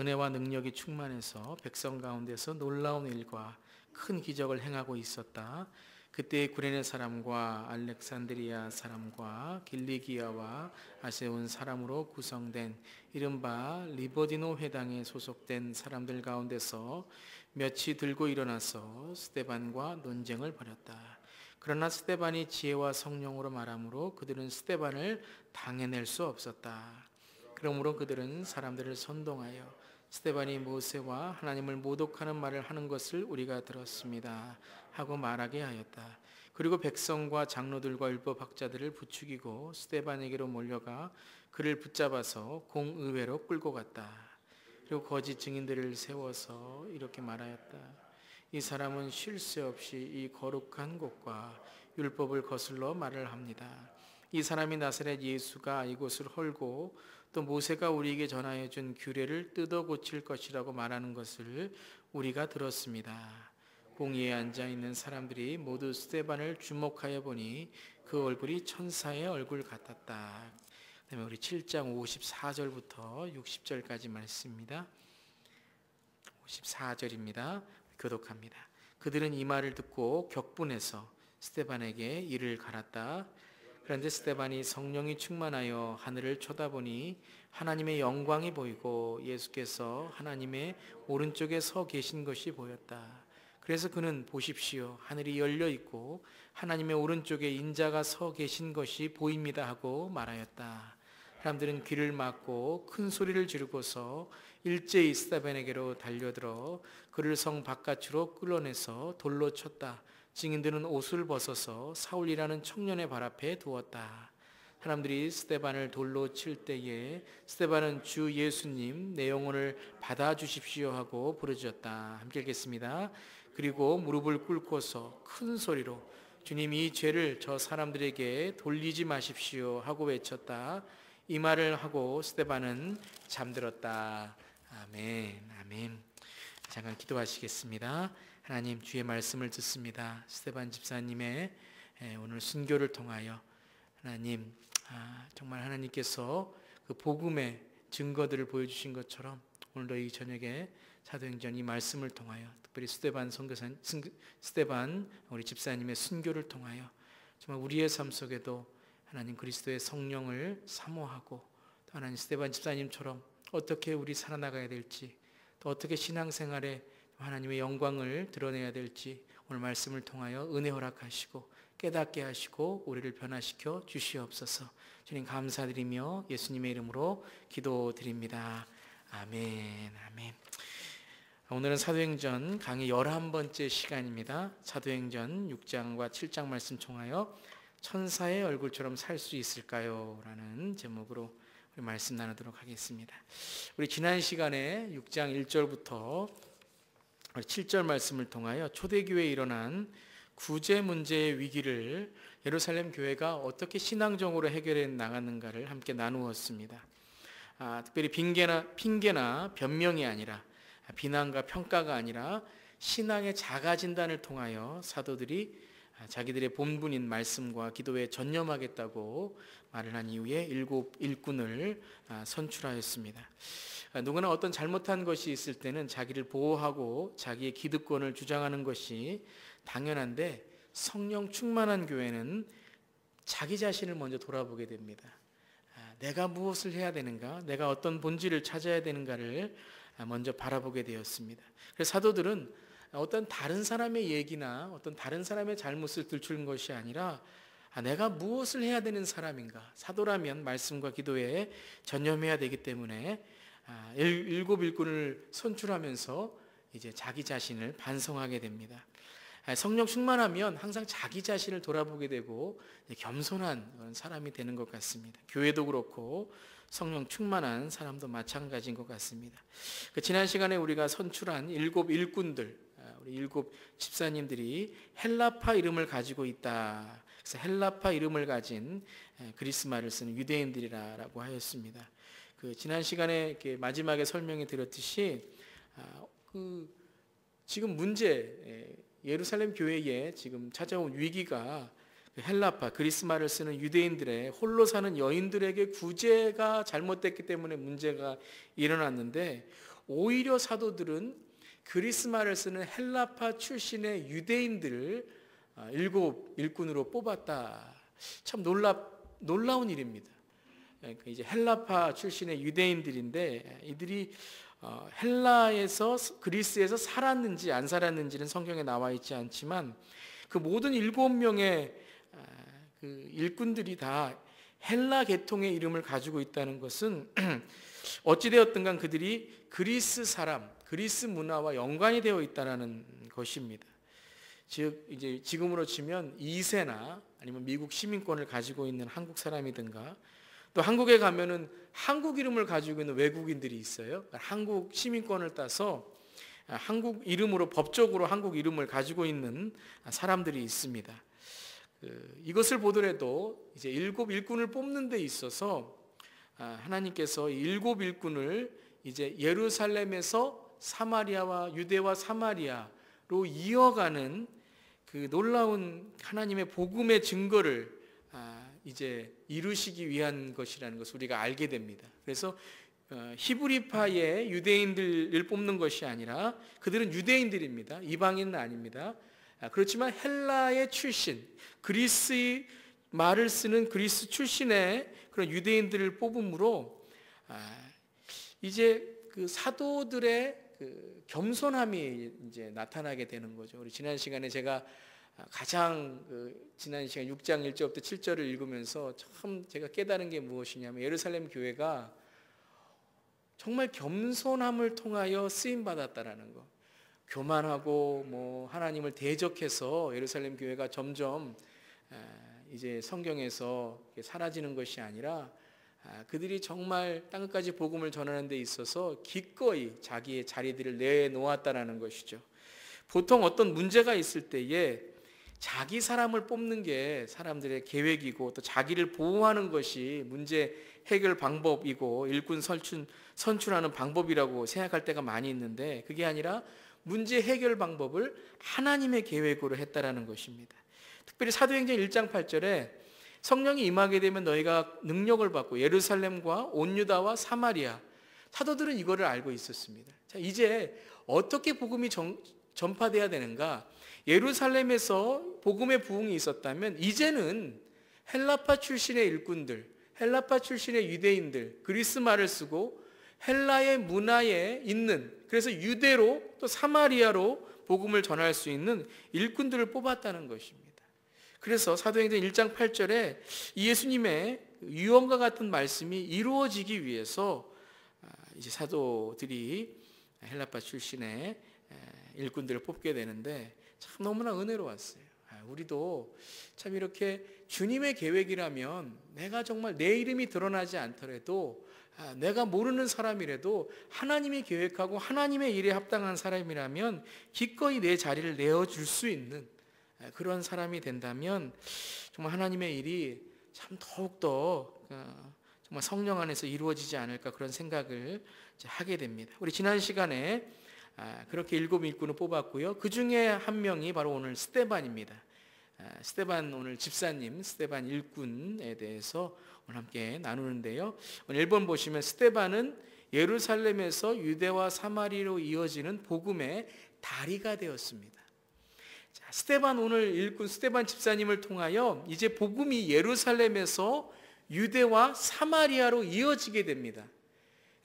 은혜와 능력이 충만해서 백성 가운데서 놀라운 일과 큰 기적을 행하고 있었다. 그때 구레네 사람과 알렉산드리아 사람과 길리기아와 아세온 사람으로 구성된 이른바 리버디노 회당에 소속된 사람들 가운데서 몇이 들고 일어나서 스테반과 논쟁을 벌였다. 그러나 스테반이 지혜와 성령으로 말하므로 그들은 스테반을 당해낼 수 없었다. 그러므로 그들은 사람들을 선동하여 스테반이 모세와 하나님을 모독하는 말을 하는 것을 우리가 들었습니다. 하고 말하게 하였다. 그리고 백성과 장로들과 율법학자들을 부추기고 스테반에게로 몰려가 그를 붙잡아서 공의회로 끌고 갔다. 그리고 거짓 증인들을 세워서 이렇게 말하였다. 이 사람은 쉴 새 없이 이 거룩한 곳과 율법을 거슬러 말을 합니다. 이 사람이 나사렛 예수가 이곳을 헐고 또 모세가 우리에게 전하여 준 규례를 뜯어 고칠 것이라고 말하는 것을 우리가 들었습니다. 공의에 앉아 있는 사람들이 모두 스테반을 주목하여 보니 그 얼굴이 천사의 얼굴 같았다. 그다음에 우리 7장 54절부터 60절까지 말씀입니다. 54절입니다. 교독합니다. 그들은 이 말을 듣고 격분해서 스테반에게 이를 갈았다. 그런데 스테반이 성령이 충만하여 하늘을 쳐다보니 하나님의 영광이 보이고 예수께서 하나님의 오른쪽에 서 계신 것이 보였다. 그래서 그는 보십시오. 하늘이 열려 있고 하나님의 오른쪽에 인자가 서 계신 것이 보입니다 하고 말하였다. 사람들은 귀를 막고 큰 소리를 지르고서 일제히 스테반에게로 달려들어 그를 성 바깥으로 끌어내서 돌로 쳤다. 증인들은 옷을 벗어서 사울이라는 청년의 발 앞에 두었다. 사람들이 스테반을 돌로 칠 때에 스테반은 주 예수님 내 영혼을 받아주십시오 하고 부르짖었다. 함께 읽겠습니다. 그리고 무릎을 꿇고서 큰 소리로 주님 이 죄를 저 사람들에게 돌리지 마십시오 하고 외쳤다. 이 말을 하고 스테반은 잠들었다. 아멘. 아멘. 잠깐 기도하시겠습니다. 하나님 주의 말씀을 듣습니다. 스테반 집사님의 예, 오늘 순교를 통하여 하나님 아, 정말 하나님께서 그 복음의 증거들을 보여주신 것처럼 오늘도 이 저녁에 사도행전 이 말씀을 통하여 특별히 스테반 선교사 스테반 우리 집사님의 순교를 통하여 정말 우리의 삶 속에도 하나님 그리스도의 성령을 사모하고 또 하나님 스테반 집사님처럼 어떻게 우리 살아나가야 될지 또 어떻게 신앙생활에 하나님의 영광을 드러내야 될지 오늘 말씀을 통하여 은혜 허락하시고 깨닫게 하시고 우리를 변화시켜 주시옵소서. 주님 감사드리며 예수님의 이름으로 기도드립니다. 아멘. 아멘. 오늘은 사도행전 강의 11번째 시간입니다. 사도행전 6장과 7장 말씀 통하여 천사의 얼굴처럼 살 수 있을까요? 라는 제목으로 우리 말씀 나누도록 하겠습니다. 우리 지난 시간에 6장 1절부터 7절 말씀을 통하여 초대교회에 일어난 구제 문제의 위기를 예루살렘 교회가 어떻게 신앙적으로 해결해 나가는가를 함께 나누었습니다. 아, 특별히 핑계나, 핑계나 변명이 아니라 아, 비난과 평가가 아니라 신앙의 자가 진단을 통하여 사도들이 아, 자기들의 본분인 말씀과 기도에 전념하겠다고 말을 한 이후에 일곱 일꾼을 아, 선출하였습니다. 아, 누구나 어떤 잘못한 것이 있을 때는 자기를 보호하고 자기의 기득권을 주장하는 것이 당연한데 성령 충만한 교회는 자기 자신을 먼저 돌아보게 됩니다. 아, 내가 무엇을 해야 되는가? 내가 어떤 본질을 찾아야 되는가를 아, 먼저 바라보게 되었습니다. 그래서 사도들은 어떤 다른 사람의 얘기나 어떤 다른 사람의 잘못을 들추는 것이 아니라 내가 무엇을 해야 되는 사람인가? 사도라면 말씀과 기도에 전념해야 되기 때문에 아, 일곱 일꾼을 선출하면서 이제 자기 자신을 반성하게 됩니다. 아, 성령 충만하면 항상 자기 자신을 돌아보게 되고 겸손한 사람이 되는 것 같습니다. 교회도 그렇고 성령 충만한 사람도 마찬가지인 것 같습니다. 그 지난 시간에 우리가 선출한 일곱 일꾼들, 아, 우리 일곱 집사님들이 헬라파 이름을 가지고 있다. 그래서 헬라파 이름을 가진 그리스마를 쓰는 유대인들이라고 하였습니다. 그 지난 시간에 마지막에 설명해 드렸듯이 아, 그 지금 문제 예, 예루살렘 교회에 지금 찾아온 위기가 그 헬라파 그리스말을 쓰는 유대인들의 홀로 사는 여인들에게 구제가 잘못됐기 때문에 문제가 일어났는데 오히려 사도들은 그리스말을 쓰는 헬라파 출신의 유대인들을 아, 일곱 일꾼으로 뽑았다. 참 놀라, 놀라운 일입니다. 예, 그 이제 헬라파 출신의 유대인들인데 이들이 어, 헬라에서 그리스에서 살았는지 안 살았는지는 성경에 나와 있지 않지만 그 모든 일곱 명의 그 일꾼들이 다 헬라 계통의 이름을 가지고 있다는 것은 어찌되었든 간 그들이 그리스 사람, 그리스 문화와 연관이 되어 있다는 것입니다. 즉 이제 지금으로 치면 2세나 아니면 미국 시민권을 가지고 있는 한국 사람이든가 또 한국에 가면은 한국 이름을 가지고 있는 외국인들이 있어요. 한국 시민권을 따서 아, 한국 이름으로 법적으로 한국 이름을 가지고 있는 사람들이 있습니다. 그, 이것을 보더라도 이제 일곱 일꾼을 뽑는 데 있어서 아, 하나님께서 일곱 일꾼을 이제 예루살렘에서 사마리아와 유대와 사마리아로 이어가는 그 놀라운 하나님의 복음의 증거를 이제 이루시기 위한 것이라는 것을 우리가 알게 됩니다. 그래서 어, 히브리파의 유대인들을 뽑는 것이 아니라 그들은 유대인들입니다. 이방인은 아닙니다. 아, 그렇지만 헬라의 출신, 그리스의 말을 쓰는 그리스 출신의 그런 유대인들을 뽑음으로 아, 이제 그 사도들의 그 겸손함이 이제 나타나게 되는 거죠. 우리 지난 시간에 제가 가장 그 지난 시간 6장 1절부터 7절을 읽으면서 참 제가 깨달은 게 무엇이냐면 예루살렘 교회가 정말 겸손함을 통하여 쓰임 받았다라는 거. 교만하고 뭐 하나님을 대적해서 예루살렘 교회가 점점 이제 성경에서 사라지는 것이 아니라 아, 그들이 정말 땅끝까지 복음을 전하는 데 있어서 기꺼이 자기의 자리들을 내놓았다라는 것이죠. 보통 어떤 문제가 있을 때에 자기 사람을 뽑는 게 사람들의 계획이고 또 자기를 보호하는 것이 문제 해결 방법이고 일꾼 선출, 선출하는 방법이라고 생각할 때가 많이 있는데 그게 아니라 문제 해결 방법을 하나님의 계획으로 했다라는 것입니다. 특별히 사도행전 1장 8절에 성령이 임하게 되면 너희가 능력을 받고 예루살렘과 온유다와 사마리아 사도들은 이거를 알고 있었습니다. 자, 이제 어떻게 복음이 전, 전파돼야 되는가? 예루살렘에서 복음의 부흥이 있었다면 이제는 헬라파 출신의 일꾼들, 헬라파 출신의 유대인들, 그리스말을 쓰고 헬라의 문화에 있는 그래서 유대로 또 사마리아로 복음을 전할 수 있는 일꾼들을 뽑았다는 것입니다. 그래서 사도행전 1장 8절에 예수님의 유언과 같은 말씀이 이루어지기 위해서 아, 이제 사도들이 헬라파 출신의 일꾼들을 뽑게 되는데 참 너무나 은혜로웠어요. 아, 우리도 참 이렇게 주님의 계획이라면 내가 정말 내 이름이 드러나지 않더라도 아, 내가 모르는 사람이라도 하나님이 계획하고 하나님의 일에 합당한 사람이라면 기꺼이 내 자리를 내어줄 수 있는 아, 그런 사람이 된다면 정말 하나님의 일이 참 더욱더 정말 성령 안에서 이루어지지 않을까 그런 생각을 하게 됩니다. 우리 지난 시간에 아, 그렇게 일곱 일꾼을 뽑았고요. 그 중에 한 명이 바로 오늘 스테반입니다. 아, 스테반 오늘 집사님 스테반 일꾼에 대해서 오늘 함께 나누는데요. 오늘 1번 보시면 스테반은 예루살렘에서 유대와 사마리로 이어지는 복음의 다리가 되었습니다. 자, 스테반 오늘 일꾼 스테반 집사님을 통하여 이제 복음이 예루살렘에서 유대와 사마리아로 이어지게 됩니다.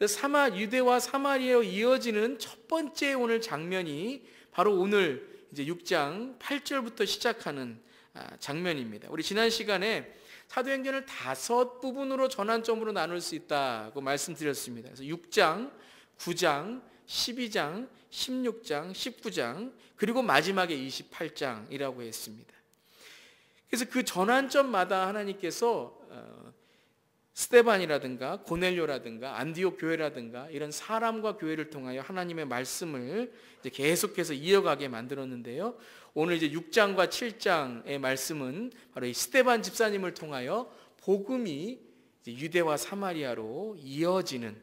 사마 유대와 사마리아로 이어지는 첫 번째 오늘 장면이 바로 오늘 이제 6장 8절부터 시작하는 아, 장면입니다. 우리 지난 시간에 사도행전을 다섯 부분으로 전환점으로 나눌 수 있다고 말씀드렸습니다. 그래서 6장, 9장, 12장, 16장, 19장, 그리고 마지막에 28장이라고 했습니다. 그래서 그 전환점마다 하나님께서 스테반이라든가 고넬료라든가 안디옥 교회라든가 이런 사람과 교회를 통하여 하나님의 말씀을 계속해서 이어가게 만들었는데요. 오늘 이제 6장과 7장의 말씀은 바로 이 스테반 집사님을 통하여 복음이 유대와 사마리아로 이어지는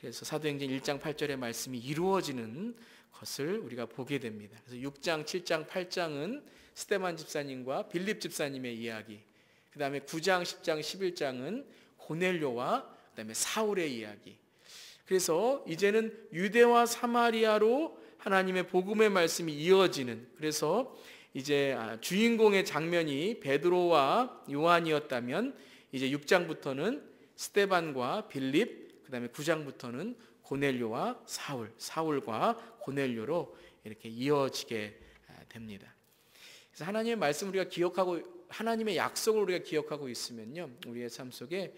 그래서 사도행전 1장 8절의 말씀이 이루어지는 것을 우리가 보게 됩니다. 그래서 6장, 7장, 8장은 스테반 집사님과 빌립 집사님의 이야기. 그다음에 9장, 10장, 11장은 고넬료와 그다음에 사울의 이야기. 그래서 이제는 유대와 사마리아로 하나님의 복음의 말씀이 이어지는 그래서 이제 아, 주인공의 장면이 베드로와 요한이었다면 이제 6장부터는 스테반과 빌립 그다음에 9장부터는 고넬료와 사울, 사울과 고넬료로 이렇게 이어지게 아, 됩니다. 그래서 하나님의 말씀 우리가 기억하고 하나님의 약속을 우리가 기억하고 있으면요. 우리의 삶 속에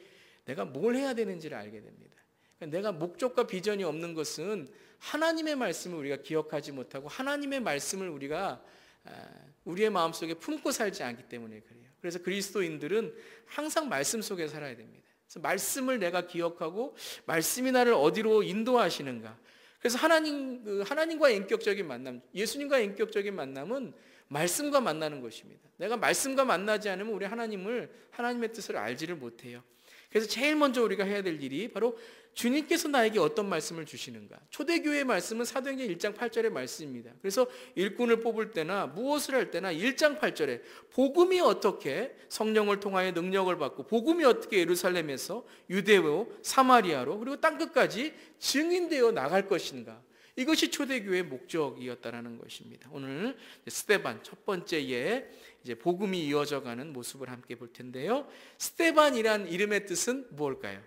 내가 뭘 해야 되는지를 알게 됩니다. 그러니까 내가 목적과 비전이 없는 것은 하나님의 말씀을 우리가 기억하지 못하고 하나님의 말씀을 우리가 아, 우리의 마음속에 품고 살지 않기 때문에 그래요. 그래서 그리스도인들은 항상 말씀 속에 살아야 됩니다. 그래서 말씀을 내가 기억하고 말씀이 나를 어디로 인도하시는가. 그래서 하나님 그 하나님과 인격적인 만남, 예수님과 인격적인 만남은 말씀과 만나는 것입니다. 내가 말씀과 만나지 않으면 우리 하나님을 하나님의 뜻을 알지를 못해요. 그래서 제일 먼저 우리가 해야 될 일이 바로 주님께서 나에게 어떤 말씀을 주시는가. 초대교회의 말씀은 사도행전 1장 8절의 말씀입니다. 그래서 일꾼을 뽑을 때나 무엇을 할 때나 1장 8절에 복음이 어떻게 성령을 통하여 능력을 받고 복음이 어떻게 예루살렘에서 유대로 사마리아로 그리고 땅끝까지 증인되어 나갈 것인가. 이것이 초대교회의 목적이었다라는 것입니다. 오늘 스테반 첫 번째에 이제 복음이 이어져 가는 모습을 함께 볼 텐데요. 스테반이란 이름의 뜻은 무엇일까요?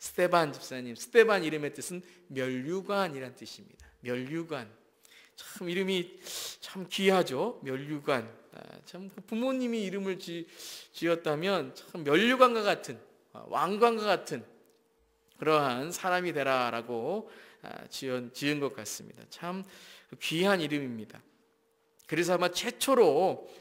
스테반 집사님, 스테반 이름의 뜻은 멸류관이란 뜻입니다. 멸류관. 참 이름이 참 귀하죠. 멸류관. 아, 참 그 부모님이 이름을 지, 지었다면 참 멸류관과 같은 아, 왕관과 같은 그러한 사람이 되라라고 아, 지은, 지은 것 같습니다. 참 그 귀한 이름입니다. 그래서 아마 최초로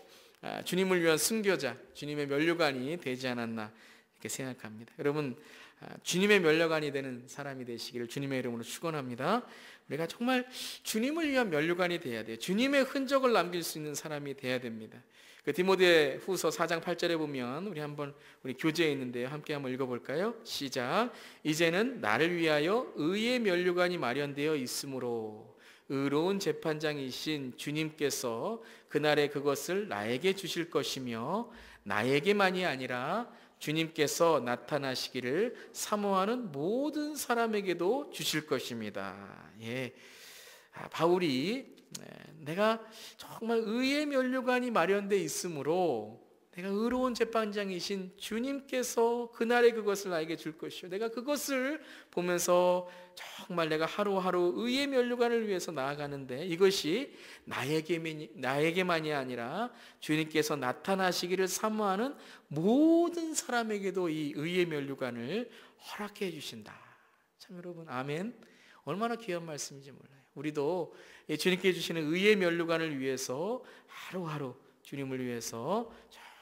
아, 주님을 위한 순교자, 주님의 면류관이 되지 않았나 이렇게 생각합니다. 여러분 아, 주님의 면류관이 되는 사람이 되시기를 주님의 이름으로 축원합니다. 우리가 정말 주님을 위한 면류관이 돼야 돼요. 주님의 흔적을 남길 수 있는 사람이 돼야 됩니다. 그 디모데 후서 4장 8절에 보면 우리 한번 우리 교재에 있는데요. 함께 한번 읽어볼까요? 시작. 이제는 나를 위하여 의의 면류관이 마련되어 있으므로 의로운 재판장이신 주님께서 그날에 그것을 나에게 주실 것이며 나에게만이 아니라 주님께서 나타나시기를 사모하는 모든 사람에게도 주실 것입니다. 예. 아, 바울이 네, 내가 정말 의의 면류관이 마련되어 있으므로 내가 의로운 재판장이신 주님께서 그날에 그것을 나에게 줄 것이요. 내가 그것을 보면서 정말 내가 하루하루 의의 면류관을 위해서 나아가는데 이것이 나에게, 나에게만이 아니라 주님께서 나타나시기를 사모하는 모든 사람에게도 이 의의 면류관을 허락해 주신다. 참 여러분, 아멘. 얼마나 귀한 말씀인지 몰라요. 우리도 예, 주님께 주시는 의의 면류관을 위해서 하루하루 주님을 위해서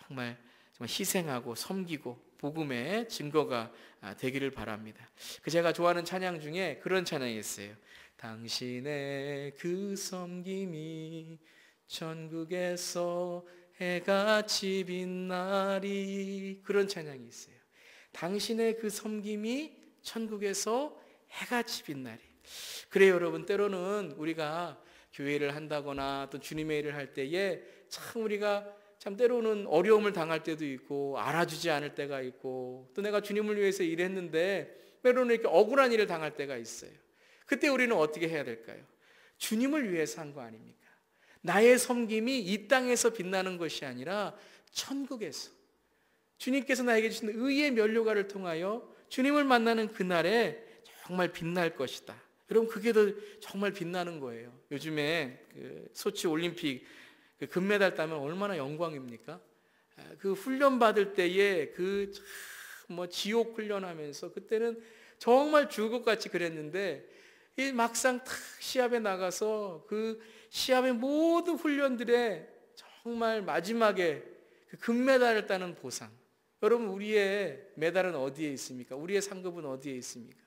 정말 정말 희생하고 섬기고 복음의 증거가 아, 되기를 바랍니다. 그 제가 좋아하는 찬양 중에 그런 찬양이 있어요. 당신의 그 섬김이 전국에서 해같이 빛나리 그런 찬양이 있어요. 당신의 그 섬김이 천국에서 해같이 빛나리 그래요, 여러분. 때로는 우리가 교회를 한다거나 또 주님의 일을 할 때에 참 우리가 참 때로는 어려움을 당할 때도 있고 알아주지 않을 때가 있고 또 내가 주님을 위해서 일했는데 때로는 이렇게 억울한 일을 당할 때가 있어요. 그때 우리는 어떻게 해야 될까요? 주님을 위해서 한 거 아닙니까? 나의 섬김이 이 땅에서 빛나는 것이 아니라 천국에서 주님께서 나에게 주신 의의 면류가를 통하여 주님을 만나는 그날에 정말 빛날 것이다. 여러분 그게 더 정말 빛나는 거예요. 요즘에 그 소치 올림픽 그 금메달 따면 얼마나 영광입니까? 아, 그 훈련 받을 때에 그 뭐 지옥 훈련하면서 그때는 정말 죽을 같이 그랬는데 이 막상 탁 시합에 나가서 그 시합의 모든 훈련들에 정말 마지막에 그 금메달을 따는 보상. 여러분 우리의 메달은 어디에 있습니까? 우리의 상급은 어디에 있습니까?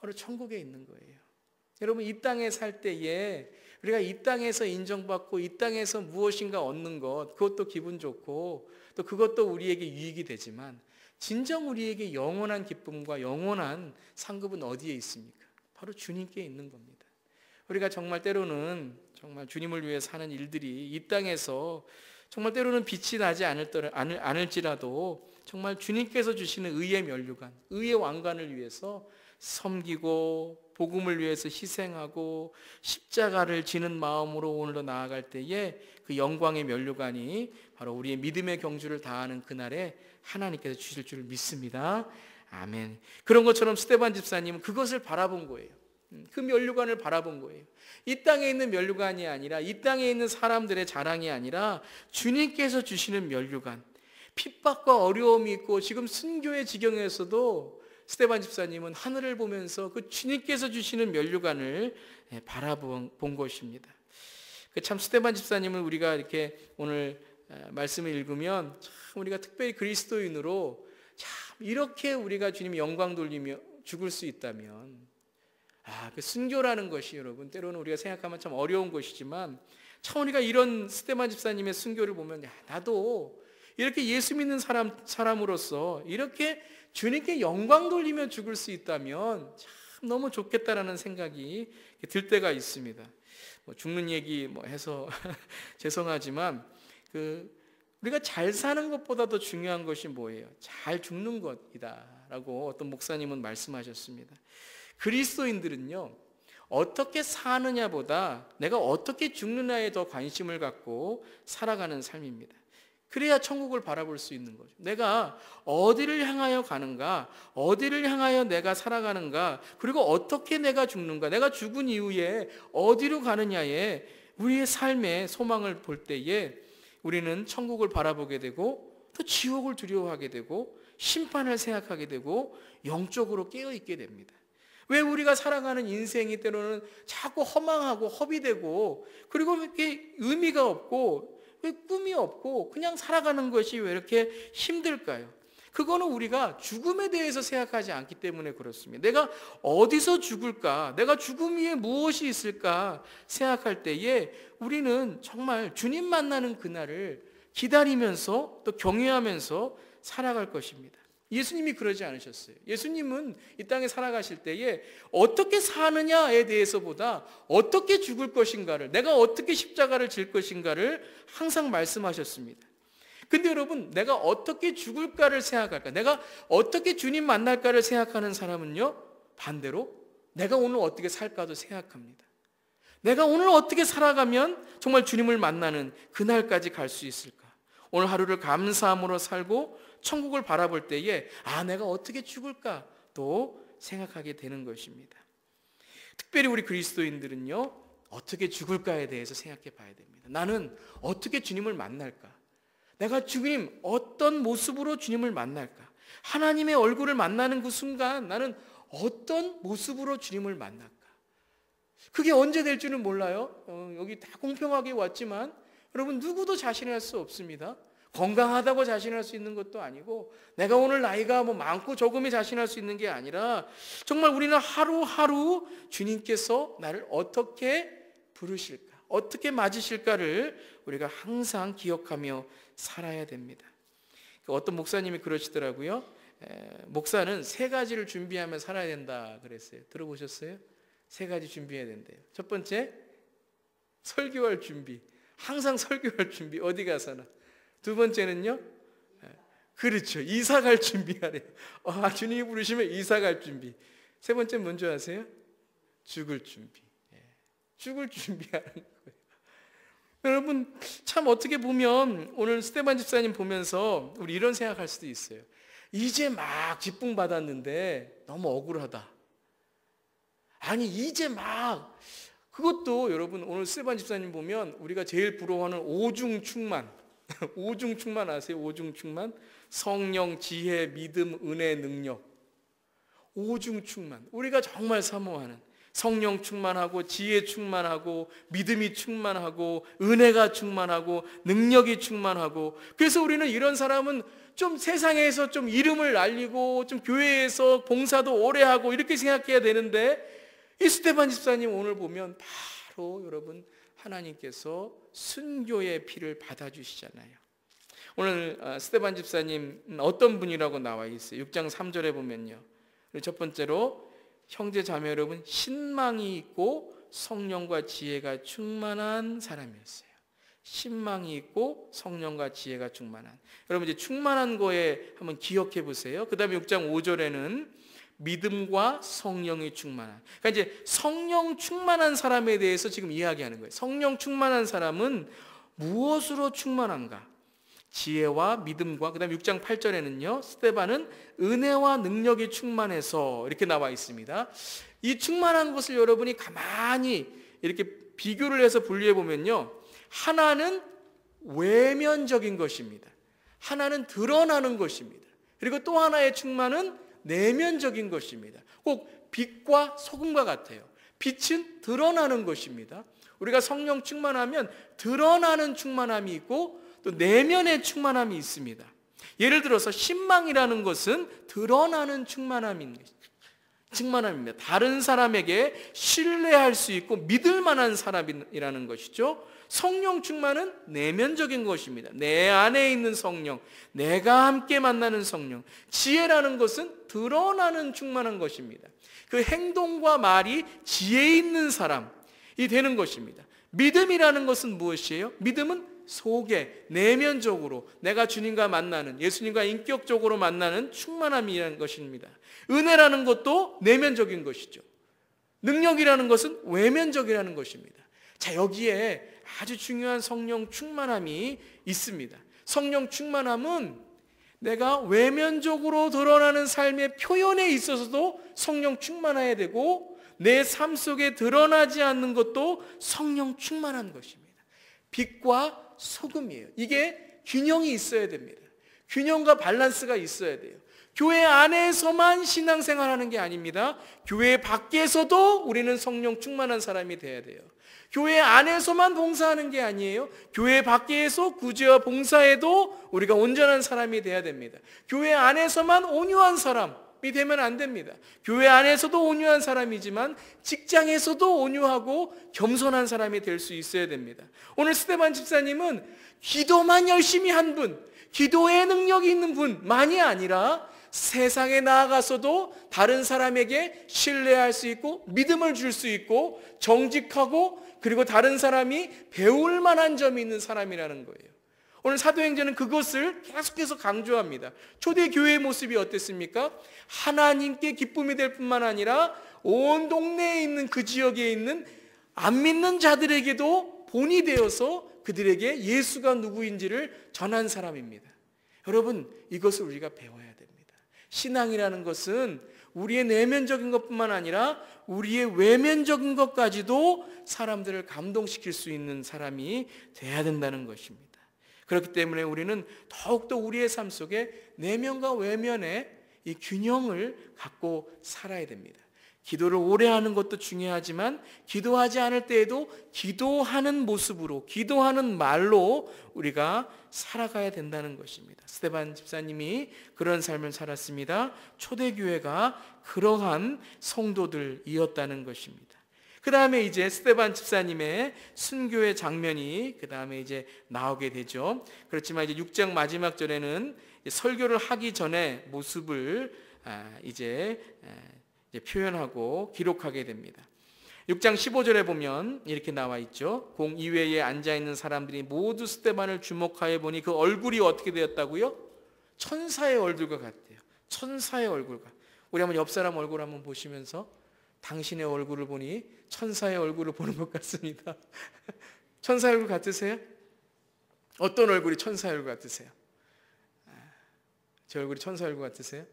바로 천국에 있는 거예요. 여러분 이 땅에 살 때에 우리가 이 땅에서 인정받고 이 땅에서 무엇인가 얻는 것 그것도 기분 좋고 또 그것도 우리에게 유익이 되지만 진정 우리에게 영원한 기쁨과 영원한 상급은 어디에 있습니까? 바로 주님께 있는 겁니다. 우리가 정말 때로는 정말 주님을 위해 사는 일들이 이 땅에서 정말 때로는 빛이 나지 않을지라도 정말 주님께서 주시는 의의 면류관, 의의 왕관을 위해서 섬기고 복음을 위해서 희생하고 십자가를 지는 마음으로 오늘로 나아갈 때에 그 영광의 면류관이 바로 우리의 믿음의 경주를 다하는 그날에 하나님께서 주실 줄 믿습니다. 아멘. 그런 것처럼 스테반 집사님은 그것을 바라본 거예요. 음, 그 면류관을 바라본 거예요. 이 땅에 있는 면류관이 아니라 이 땅에 있는 사람들의 자랑이 아니라 주님께서 주시는 면류관. 핍박과 어려움이 있고 지금 순교의 지경에서도 스테반 집사님은 하늘을 보면서 그 주님께서 주시는 면류관을 예, 바라본 것입니다. 그 참 스테반 집사님을 우리가 이렇게 오늘 말씀을 읽으면 참 우리가 특별히 그리스도인으로 참 이렇게 우리가 주님 영광 돌리며 죽을 수 있다면 아, 그 순교라는 것이 여러분 때로는 우리가 생각하면 참 어려운 것이지만 참 우리가 이런 스테반 집사님의 순교를 보면 야, 나도 이렇게 예수 믿는 사람 사람으로서 이렇게 주님께 영광 돌리며 죽을 수 있다면 참 너무 좋겠다라는 생각이 들 때가 있습니다. 뭐 죽는 얘기 뭐 해서 죄송하지만 그 우리가 잘 사는 것보다 더 중요한 것이 뭐예요? 잘 죽는 것이다라고 어떤 목사님은 말씀하셨습니다. 그리스도인들은요. 어떻게 사느냐보다 내가 어떻게 죽느냐에 더 관심을 갖고 살아가는 삶입니다. 그래야 천국을 바라볼 수 있는 거죠. 내가 어디를 향하여 가는가, 어디를 향하여 내가 살아가는가, 그리고 어떻게 내가 죽는가, 내가 죽은 이후에 어디로 가느냐에 우리의 삶의 소망을 볼 때에 우리는 천국을 바라보게 되고 또 지옥을 두려워하게 되고 심판을 생각하게 되고 영적으로 깨어 있게 됩니다. 왜 우리가 살아가는 인생이 때로는 자꾸 허망하고 허비되고 그리고 이게 의미가 없고 꿈이 없고 그냥 살아가는 것이 왜 이렇게 힘들까요? 그거는 우리가 죽음에 대해서 생각하지 않기 때문에 그렇습니다. 내가 어디서 죽을까? 내가 죽음 위에 무엇이 있을까? 생각할 때에 우리는 정말 주님 만나는 그날을 기다리면서 또 경외하면서 살아갈 것입니다. 예수님이 그러지 않으셨어요. 예수님은 이 땅에 살아가실 때에 어떻게 사느냐에 대해서보다 어떻게 죽을 것인가를, 내가 어떻게 십자가를 질 것인가를 항상 말씀하셨습니다. 근데 여러분, 내가 어떻게 죽을까를 생각할까? 내가 어떻게 주님 만날까를 생각하는 사람은요, 반대로 내가 오늘 어떻게 살까도 생각합니다. 내가 오늘 어떻게 살아가면 정말 주님을 만나는 그날까지 갈 수 있을까? 오늘 하루를 감사함으로 살고 천국을 바라볼 때에 아 내가 어떻게 죽을까 또 생각하게 되는 것입니다. 특별히 우리 그리스도인들은요 어떻게 죽을까에 대해서 생각해 봐야 됩니다. 나는 어떻게 주님을 만날까? 내가 주님 어떤 모습으로 주님을 만날까? 하나님의 얼굴을 만나는 그 순간 나는 어떤 모습으로 주님을 만날까? 그게 언제 될 줄은 몰라요. 어, 여기 다 공평하게 왔지만 여러분 누구도 자신할 수 없습니다. 건강하다고 자신할 수 있는 것도 아니고 내가 오늘 나이가 뭐 많고 조금이 자신할 수 있는 게 아니라 정말 우리는 하루하루 주님께서 나를 어떻게 부르실까, 어떻게 맞으실까를 우리가 항상 기억하며 살아야 됩니다. 그 어떤 목사님이 그러시더라고요. 목사는 세 가지를 준비하면 살아야 된다 그랬어요. 들어보셨어요? 세 가지 준비해야 된대요. 첫 번째, 설교할 준비. 항상 설교할 준비. 어디 가서나. 두 번째는요. 예, 그렇죠. 이사 갈 준비하래요. 어, 아, 주님이 부르시면 이사 갈 준비. 세 번째 뭔지 아세요? 죽을 준비. 예, 죽을 준비하는 거예요. 여러분, 참 어떻게 보면 오늘 스테반 집사님 보면서 우리 이런 생각할 수도 있어요. 이제 막 직분 받았는데 너무 억울하다. 아니, 이제 막 그것도 여러분 오늘 스테반 집사님 보면 우리가 제일 부러워하는 오중 충만. 오중충만 아세요? 오중충만? 성령, 지혜, 믿음, 은혜, 능력. 오중충만. 우리가 정말 사모하는 성령 충만하고 지혜 충만하고 믿음이 충만하고 은혜가 충만하고 능력이 충만하고 그래서 우리는 이런 사람은 좀 세상에서 좀 이름을 날리고좀 교회에서 봉사도 오래 하고 이렇게 생각해야 되는데 이스테반 집사님 오늘 보면 바로 여러분 하나님께서 순교의 피를 받아주시잖아요. 오늘 어, 스테반 집사님 어떤 분이라고 나와 있어요. 6장 3절에 보면요. 첫 번째로 형제 자매 여러분 신망이 있고 성령과 지혜가 충만한 사람이었어요. 신망이 있고 성령과 지혜가 충만한. 여러분 이제 충만한 거에 한번 기억해 보세요. 그다음에 6장 5절에는 믿음과 성령의 충만함. 그러니까 이제 성령 충만한 사람에 대해서 지금 이야기하는 거예요. 성령 충만한 사람은 무엇으로 충만한가? 지혜와 믿음과 그다음 6장 8절에는요. 스테반은 은혜와 능력이 충만해서 이렇게 나와 있습니다. 이 충만한 것을 여러분이 가만히 이렇게 비교를 해서 분류해 보면요. 하나는 외면적인 것입니다. 하나는 드러나는 것입니다. 그리고 또 하나의 충만은 내면적인 것입니다. 꼭 빛과 소금과 같아요. 빛은 드러나는 것입니다. 우리가 성령 충만하면 드러나는 충만함이 있고 또 내면의 충만함이 있습니다. 예를 들어서 신망이라는 것은 드러나는 충만함입니다. 다른 사람에게 신뢰할 수 있고 믿을 만한 사람이라는 것이죠. 성령 충만은 내면적인 것입니다. 내 안에 있는 성령, 내가 함께 만나는 성령, 지혜라는 것은 드러나는 충만한 것입니다. 그 행동과 말이 지혜 있는 사람이 되는 것입니다. 믿음이라는 것은 무엇이에요? 믿음은 속에 내면적으로 내가 주님과 만나는 예수님과 인격적으로 만나는 충만함이라는 것입니다. 은혜라는 것도 내면적인 것이죠. 능력이라는 것은 외면적이라는 것입니다. 자 여기에 아주 중요한 성령 충만함이 있습니다. 성령 충만함은 내가 외면적으로 드러나는 삶의 표현에 있어서도 성령 충만해야 되고 내 삶 속에 드러나지 않는 것도 성령 충만한 것입니다. 빛과 소금이에요. 이게 균형이 있어야 됩니다. 균형과 밸런스가 있어야 돼요. 교회 안에서만 신앙생활 하는 게 아닙니다. 교회 밖에서도 우리는 성령 충만한 사람이 돼야 돼요. 교회 안에서만 봉사하는 게 아니에요. 교회 밖에서 구제와 봉사에도 우리가 온전한 사람이 돼야 됩니다. 교회 안에서만 온유한 사람, 이 되면 안 됩니다. 교회 안에서도 온유한 사람이지만 직장에서도 온유하고 겸손한 사람이 될 수 있어야 됩니다. 오늘 스테반 집사님은 기도만 열심히 한 분, 기도의 능력이 있는 분만이 아니라 세상에 나아가서도 다른 사람에게 신뢰할 수 있고 믿음을 줄 수 있고 정직하고 그리고 다른 사람이 배울 만한 점이 있는 사람이라는 거예요. 오늘 사도행전은 그것을 계속해서 강조합니다. 초대 교회의 모습이 어땠습니까? 하나님께 기쁨이 될 뿐만 아니라 온 동네에 있는 그 지역에 있는 안 믿는 자들에게도 본이 되어서 그들에게 예수가 누구인지를 전한 사람입니다. 여러분, 이것을 우리가 배워 신앙이라는 것은 우리의 내면적인 것뿐만 아니라 우리의 외면적인 것까지도 사람들을 감동시킬 수 있는 사람이 돼야 된다는 것입니다. 그렇기 때문에 우리는 더욱더 우리의 삶 속에 내면과 외면의 이 균형을 갖고 살아야 됩니다. 기도를 오래 하는 것도 중요하지만 기도하지 않을 때에도 기도하는 모습으로 기도하는 말로 우리가 살아가야 된다는 것입니다. 스테반 집사님이 그런 삶을 살았습니다. 초대교회가 그러한 성도들이었다는 것입니다. 그 다음에 이제 스테반 집사님의 순교의 장면이 그 다음에 이제 나오게 되죠. 그렇지만 이제 6장 마지막 절에는 설교를 하기 전에 모습을 아, 이제 표현하고 기록하게 됩니다. 6장 15절에 보면 이렇게 나와 있죠. 공 이외에 앉아 있는 사람들이 모두 스테반을 주목하여 보니 그 얼굴이 어떻게 되었다고요? 천사의 얼굴과 같대요. 천사의 얼굴과. 우리 한번 옆 사람 얼굴 한번 보시면서 당신의 얼굴을 보니 천사의 얼굴을 보는 것 같습니다. 천사의 얼굴 같으세요? 어떤 얼굴이 천사의 얼굴 같으세요? 아, 제 얼굴이 천사 얼굴 같으세요?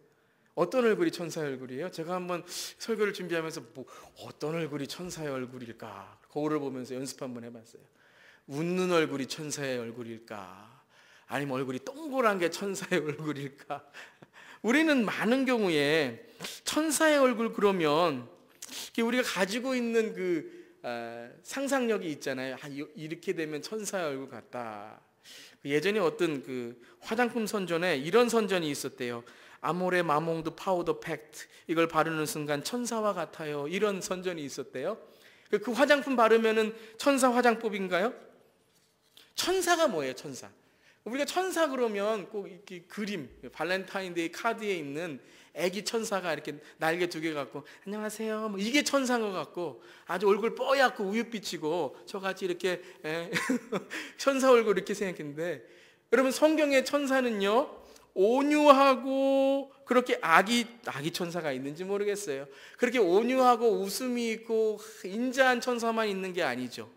어떤 얼굴이 천사의 얼굴이에요? 제가 한번 설교를 준비하면서 뭐 어떤 얼굴이 천사의 얼굴일까? 거울을 보면서 연습 한번 해봤어요. 웃는 얼굴이 천사의 얼굴일까? 아니면 얼굴이 동그란 게 천사의 얼굴일까? 우리는 많은 경우에 천사의 얼굴 그러면 우리가 가지고 있는 그 아, 상상력이 있잖아요. 아, 이렇게 되면 천사의 얼굴 같다. 예전에 어떤 그 화장품 선전에 이런 선전이 있었대요. 아모레 마몽드 파우더 팩트 이걸 바르는 순간 천사와 같아요. 이런 선전이 있었대요. 그, 그 화장품 바르면은 천사 화장법인가요? 천사가 뭐예요? 천사. 우리가 천사 그러면 꼭 이렇게 그림 발렌타인데이 카드에 있는 애기 천사가 이렇게 날개 두 개 갖고 안녕하세요 뭐 이게 천사인 것 같고 아주 얼굴 뽀얗고 우윳빛이고 저같이 이렇게 예, 천사 얼굴 이렇게 생각했는데 여러분 성경의 천사는요 온유하고 그렇게 아기 아기 천사가 있는지 모르겠어요. 그렇게 온유하고 웃음이 있고 인자한 천사만 있는 게 아니죠.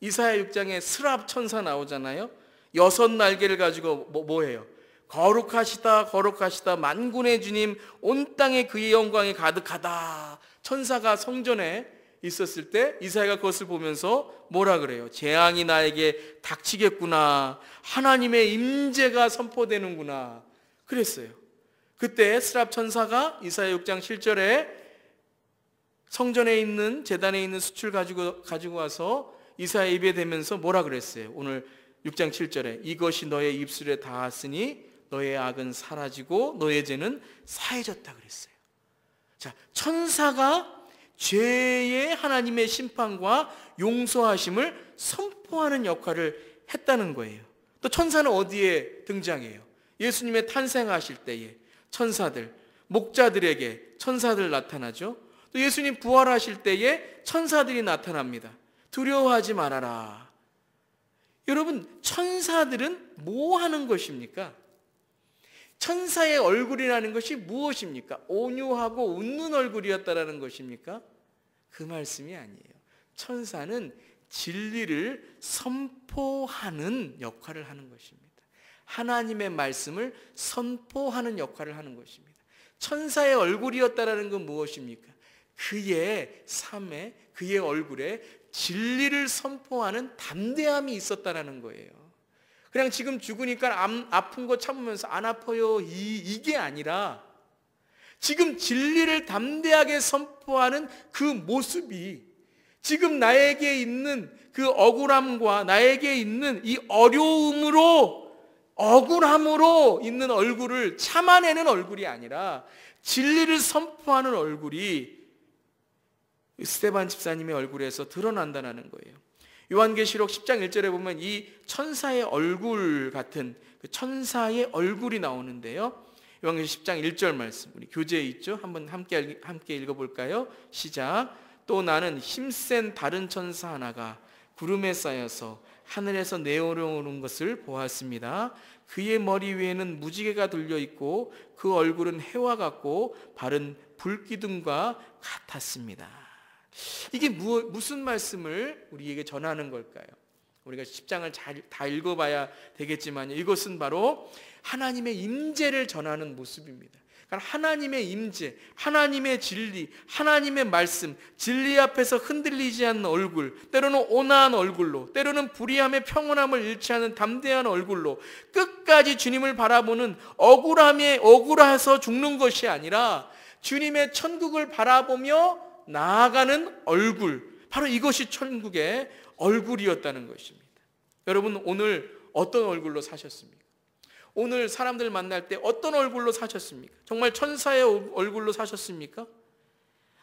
이사야 6장에 스랍 천사 나오잖아요. 여섯 날개를 가지고 뭐, 뭐 해요? 거룩하시다 거룩하시다 만군의 주님 온 땅에 그의 영광이 가득하다. 천사가 성전에 있었을 때 이사야가 그것을 보면서 뭐라 그래요? 재앙이 나에게 닥치겠구나. 하나님의 임재가 선포되는구나. 그랬어요. 그때 스랍 천사가 이사야 6장 7절에 성전에 있는 재단에 있는 수출 가지고 가지고 와서 이사야 입에 대면서 뭐라 그랬어요? 오늘 6장 7절에 이것이 너의 입술에 닿았으니 너의 악은 사라지고 너의 죄는 사해졌다 그랬어요. 자, 천사가 죄의 하나님의 심판과 용서하심을 선포하는 역할을 했다는 거예요. 또 천사는 어디에 등장해요? 예수님의 탄생하실 때에 천사들, 목자들에게 천사들 나타나죠. 또 예수님 부활하실 때에 천사들이 나타납니다. 두려워하지 말아라. 여러분, 천사들은 뭐 하는 것입니까? 천사의 얼굴이라는 것이 무엇입니까? 온유하고 웃는 얼굴이었다라는 것입니까? 그 말씀이 아니에요. 천사는 진리를 선포하는 역할을 하는 것입니다. 하나님의 말씀을 선포하는 역할을 하는 것입니다. 천사의 얼굴이었다라는 건 무엇입니까? 그의 삶에, 그의 얼굴에 진리를 선포하는 담대함이 있었다라는 거예요. 그냥 지금 죽으니까 아픈 거 참으면서 안 아파요. 이, 이게 아니라 지금 진리를 담대하게 선포하는 그 모습이 지금 나에게 있는 그 억울함과 나에게 있는 이 어려움으로 억울함으로 있는 얼굴을 참아내는 얼굴이 아니라 진리를 선포하는 얼굴이 스테반 집사님의 얼굴에서 드러난다는 거예요. 요한계시록 10장 1절에 보면 이 천사의 얼굴 같은 그 천사의 얼굴이 나오는데요. 요한계시록 10장 1절 말씀 우리 교재에 있죠. 한번 함께 함께 읽어 볼까요? 시작. 또 나는 힘센 다른 천사 하나가 구름에 쌓여서 하늘에서 내려오는 것을 보았습니다. 그의 머리 위에는 무지개가 들려 있고 그 얼굴은 해와 같고 발은 불기둥과 같았습니다. 이게 무, 무슨 말씀을 우리에게 전하는 걸까요? 우리가 10장을 잘, 다 읽어봐야 되겠지만 이것은 바로 하나님의 임재를 전하는 모습입니다. 그러니까 하나님의 임재, 하나님의 진리, 하나님의 말씀, 진리 앞에서 흔들리지 않는 얼굴, 때로는 온화한 얼굴로, 때로는 불의함의 평온함을 잃지 않은 담대한 얼굴로 끝까지 주님을 바라보는 억울함에 억울해서 죽는 것이 아니라 주님의 천국을 바라보며 나아가는 얼굴, 바로 이것이 천국의 얼굴이었다는 것입니다. 여러분, 오늘 어떤 얼굴로 사셨습니까? 오늘 사람들 만날 때 어떤 얼굴로 사셨습니까? 정말 천사의 얼굴로 사셨습니까?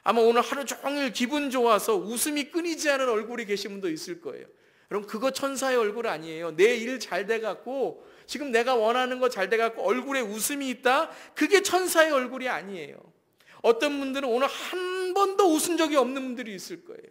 아마 오늘 하루 종일 기분 좋아서 웃음이 끊이지 않은 얼굴이 계신 분도 있을 거예요. 여러 그거 천사의 얼굴 아니에요. 내 일 잘 돼갖고, 지금 내가 원하는 거 잘 돼갖고 얼굴에 웃음이 있다? 그게 천사의 얼굴이 아니에요. 어떤 분들은 오늘 한한 번도 웃은 적이 없는 분들이 있을 거예요.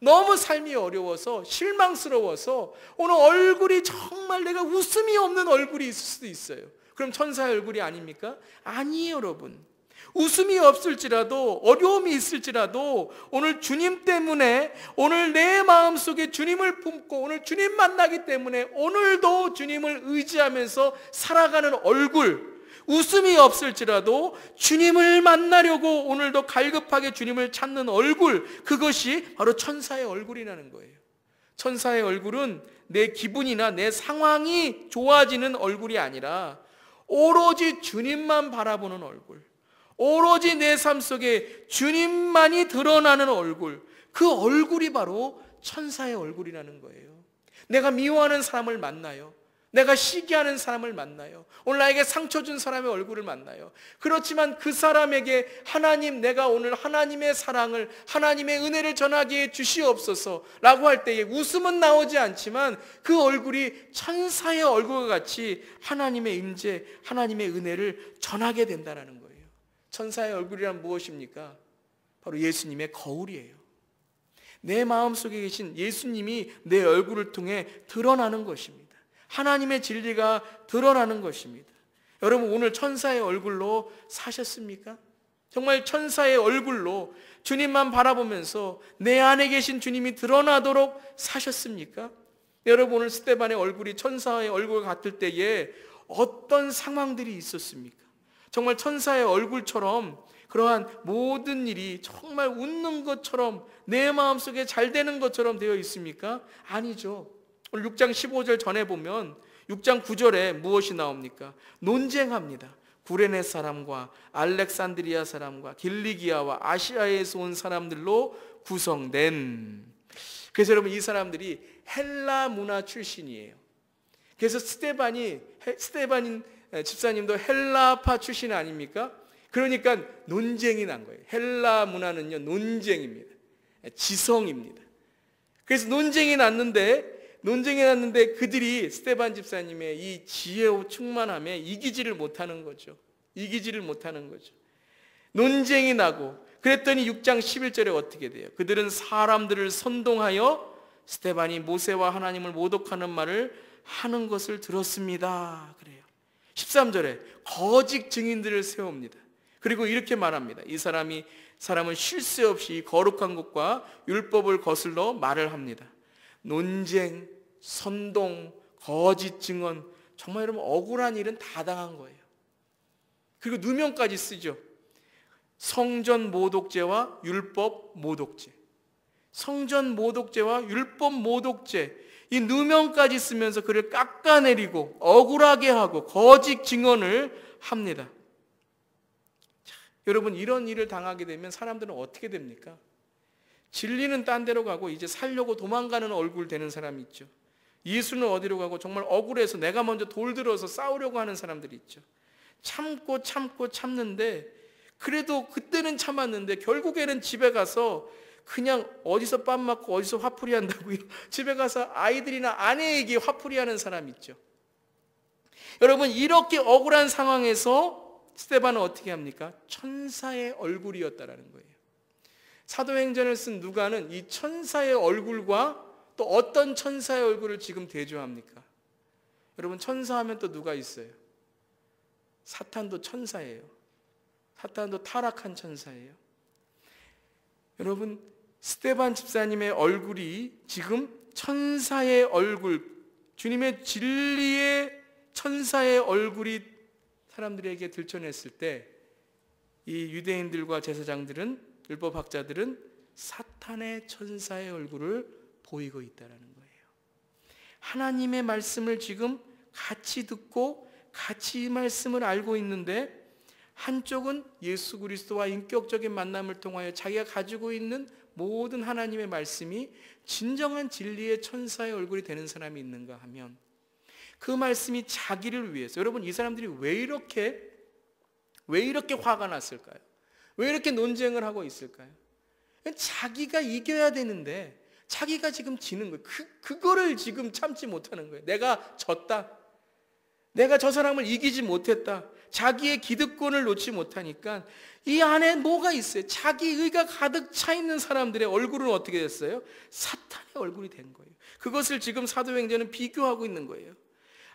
너무 삶이 어려워서 실망스러워서 오늘 얼굴이 정말 내가 웃음이 없는 얼굴이 있을 수도 있어요. 그럼 천사 얼굴이 아닙니까? 아니에요, 여러분. 웃음이 없을지라도 어려움이 있을지라도 오늘 주님 때문에 오늘 내 마음속에 주님을 품고 오늘 주님 만나기 때문에 오늘도 주님을 의지하면서 살아가는 얼굴 웃음이 없을지라도 주님을 만나려고 오늘도 갈급하게 주님을 찾는 얼굴, 그것이 바로 천사의 얼굴이라는 거예요. 천사의 얼굴은 내 기분이나 내 상황이 좋아지는 얼굴이 아니라 오로지 주님만 바라보는 얼굴, 오로지 내 삶 속에 주님만이 드러나는 얼굴, 그 얼굴이 바로 천사의 얼굴이라는 거예요. 내가 미워하는 사람을 만나요. 내가 시기하는 사람을 만나요. 오늘 나에게 상처 준 사람의 얼굴을 만나요. 그렇지만 그 사람에게 하나님 내가 오늘 하나님의 사랑을 하나님의 은혜를 전하기에 주시옵소서라고 할 때에 웃음은 나오지 않지만 그 얼굴이 천사의 얼굴과 같이 하나님의 임재, 하나님의 은혜를 전하게 된다는 거예요. 천사의 얼굴이란 무엇입니까? 바로 예수님의 거울이에요. 내 마음속에 계신 예수님이 내 얼굴을 통해 드러나는 것입니다. 하나님의 진리가 드러나는 것입니다. 여러분 오늘 천사의 얼굴로 사셨습니까? 정말 천사의 얼굴로 주님만 바라보면서 내 안에 계신 주님이 드러나도록 사셨습니까? 여러분 오늘 스테반의 얼굴이 천사의 얼굴 같을 때에 어떤 상황들이 있었습니까? 정말 천사의 얼굴처럼 그러한 모든 일이 정말 웃는 것처럼 내 마음속에 잘 되는 것처럼 되어 있습니까? 아니죠. 오늘 6장 15절 전에 보면 6장 9절에 무엇이 나옵니까? 논쟁합니다. 구레네 사람과 알렉산드리아 사람과 길리기아와 아시아에서 온 사람들로 구성된 그래서 여러분 이 사람들이 헬라 문화 출신이에요. 그래서 스테반이 스테반 집사님도 헬라파 출신 아닙니까? 그러니까 논쟁이 난 거예요. 헬라 문화는요 논쟁입니다. 지성입니다. 그래서 논쟁이 났는데 논쟁이났는데 그들이 스테반 집사님의 이 지혜와 충만함에 이기지를 못하는 거죠. 이기지를 못하는 거죠. 논쟁이 나고 그랬더니 6장 11절에 어떻게 돼요? 그들은 사람들을 선동하여 스테반이 모세와 하나님을 모독하는 말을 하는 것을 들었습니다. 그래요. 13절에 거짓 증인들을 세웁니다. 그리고 이렇게 말합니다. 이 사람이 사람은 쉴 새 없이 거룩한 것과 율법을 거슬러 말을 합니다. 논쟁, 선동, 거짓 증언, 정말 여러분 억울한 일은 다 당한 거예요. 그리고 누명까지 쓰죠. 성전 모독죄와 율법 모독죄. 성전 모독죄와 율법 모독죄. 이 누명까지 쓰면서 그를 깎아내리고 억울하게 하고 거짓 증언을 합니다. 자, 여러분 이런 일을 당하게 되면 사람들은 어떻게 됩니까? 진리는 딴 데로 가고 이제 살려고 도망가는 얼굴 되는 사람이 있죠. 예수는 어디로 가고 정말 억울해서 내가 먼저 돌들어서 싸우려고 하는 사람들이 있죠. 참고 참고 참는데 그래도 그때는 참았는데 결국에는 집에 가서 그냥 어디서 빰 맞고 어디서 화풀이 한다고요. 집에 가서 아이들이나 아내에게 화풀이 하는 사람 있죠. 여러분 이렇게 억울한 상황에서 스테반은 어떻게 합니까? 천사의 얼굴이었다라는 거예요. 사도행전을 쓴 누가는 이 천사의 얼굴과 또 어떤 천사의 얼굴을 지금 대조합니까? 여러분 천사하면 또 누가 있어요? 사탄도 천사예요. 사탄도 타락한 천사예요. 여러분 스테반 집사님의 얼굴이 지금 천사의 얼굴, 주님의 진리의 천사의 얼굴이 사람들에게 들춰냈을 때 이 유대인들과 제사장들은 율법학자들은 사탄의 천사의 얼굴을 보이고 있다는 거예요. 하나님의 말씀을 지금 같이 듣고 같이 말씀을 알고 있는데 한쪽은 예수 그리스도와 인격적인 만남을 통하여 자기가 가지고 있는 모든 하나님의 말씀이 진정한 진리의 천사의 얼굴이 되는 사람이 있는가 하면 그 말씀이 자기를 위해서 여러분 이 사람들이 왜 이렇게 왜 이렇게 화가 났을까요? 왜 이렇게 논쟁을 하고 있을까요? 자기가 이겨야 되는데 자기가 지금 지는 거예요. 그, 그거를 지금 참지 못하는 거예요. 내가 졌다. 내가 저 사람을 이기지 못했다. 자기의 기득권을 놓지 못하니까 이 안에 뭐가 있어요? 자기 의가 가득 차 있는 사람들의 얼굴은 어떻게 됐어요? 사탄의 얼굴이 된 거예요. 그것을 지금 사도행전은 비교하고 있는 거예요.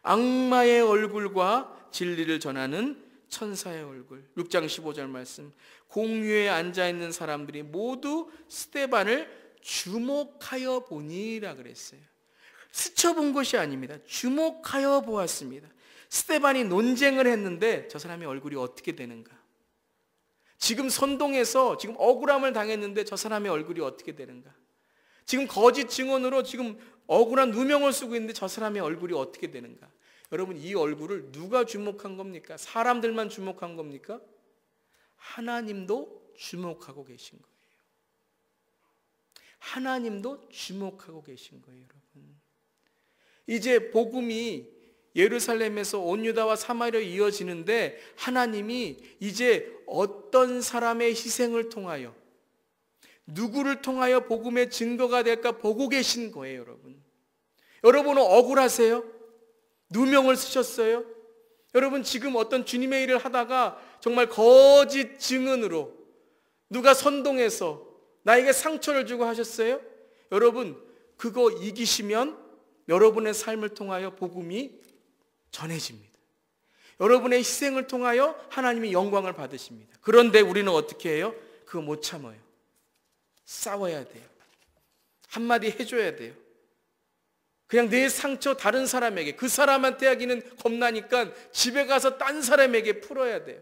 악마의 얼굴과 진리를 전하는 천사의 얼굴. 6장 15절 말씀. 공유에 앉아 있는 사람들이 모두 스테반을 주목하여 보니라 그랬어요. 스쳐본 것이 아닙니다. 주목하여 보았습니다. 스테반이 논쟁을 했는데 저 사람의 얼굴이 어떻게 되는가? 지금 선동해서 지금 억울함을 당했는데 저 사람의 얼굴이 어떻게 되는가? 지금 거짓 증언으로 지금 억울한 누명을 쓰고 있는데 저 사람의 얼굴이 어떻게 되는가? 여러분 이 얼굴을 누가 주목한 겁니까? 사람들만 주목한 겁니까? 하나님도 주목하고 계신 거예요. 하나님도 주목하고 계신 거예요, 여러분. 이제 복음이 예루살렘에서 온 유다와 사마리아 이어지는데 하나님이 이제 어떤 사람의 희생을 통하여 누구를 통하여 복음의 증거가 될까 보고 계신 거예요, 여러분. 여러분은 억울하세요? 누명을 쓰셨어요? 여러분 지금 어떤 주님의 일을 하다가 정말 거짓 증언으로 누가 선동해서 나에게 상처를 주고 하셨어요? 여러분 그거 이기시면 여러분의 삶을 통하여 복음이 전해집니다. 여러분의 희생을 통하여 하나님이 영광을 받으십니다. 그런데 우리는 어떻게 해요? 그거 못 참아요. 싸워야 돼요. 한마디 해줘야 돼요. 그냥 내 상처 다른 사람에게 그 사람한테 하기는 겁나니까 집에 가서 딴 사람에게 풀어야 돼요.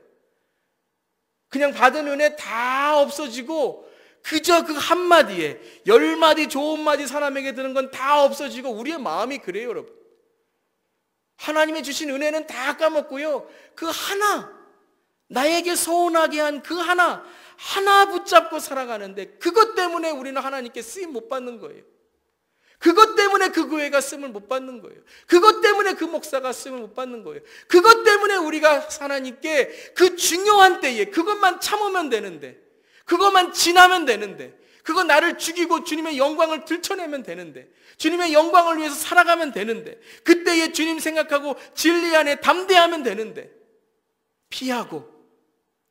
그냥 받은 은혜 다 없어지고 그저 그 한마디에 열 마디 좋은 마디 사람에게 드는 건 다 없어지고 우리의 마음이 그래요, 여러분. 하나님이 주신 은혜는 다 까먹고요. 그 하나 나에게 서운하게 한 그 하나 하나 붙잡고 살아가는데 그것 때문에 우리는 하나님께 쓰임 못 받는 거예요. 그것 때문에 그 교회가 쓰임을 못 받는 거예요. 그것 때문에 그 목사가 쓰임을 못 받는 거예요. 그것 때문에 우리가 하나님께 그 중요한 때에 그것만 참으면 되는데, 그것만 지나면 되는데, 그거 나를 죽이고 주님의 영광을 들춰내면 되는데, 주님의 영광을 위해서 살아가면 되는데, 그때에 주님 생각하고 진리 안에 담대하면 되는데, 피하고,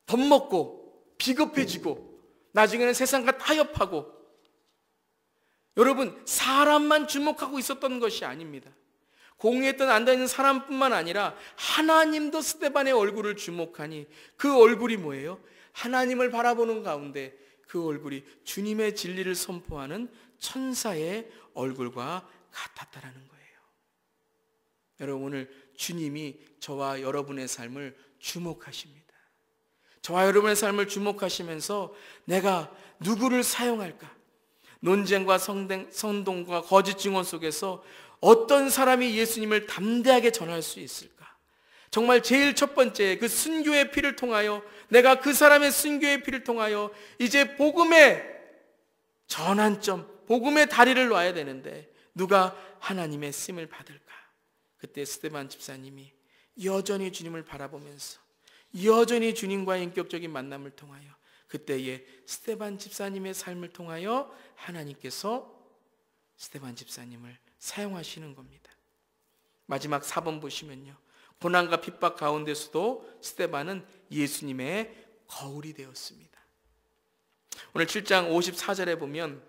덧먹고, 비겁해지고, 나중에는 세상과 타협하고, 여러분, 사람만 주목하고 있었던 것이 아닙니다. 공회했던 앉아 있는 사람뿐만 아니라 하나님도 스테반의 얼굴을 주목하니 그 얼굴이 뭐예요? 하나님을 바라보는 가운데 그 얼굴이 주님의 진리를 선포하는 천사의 얼굴과 같았다라는 거예요. 여러분 오늘 주님이 저와 여러분의 삶을 주목하십니다. 저와 여러분의 삶을 주목하시면서 내가 누구를 사용할까? 논쟁과 성댕, 선동과 거짓 증언 속에서 어떤 사람이 예수님을 담대하게 전할 수 있을까? 정말 제일 첫 번째 그 순교의 피를 통하여 내가 그 사람의 순교의 피를 통하여 이제 복음의 전환점, 복음의 다리를 놔야 되는데 누가 하나님의 쓰임을 받을까? 그때 스테반 집사님이 여전히 주님을 바라보면서 여전히 주님과 인격적인 만남을 통하여 그때에 스테반 집사님의 삶을 통하여 하나님께서 스테반 집사님을 사용하시는 겁니다. 마지막 4번 보시면요. 고난과 핍박 가운데서도 스테반은 예수님의 거울이 되었습니다. 오늘 7장 54절에 보면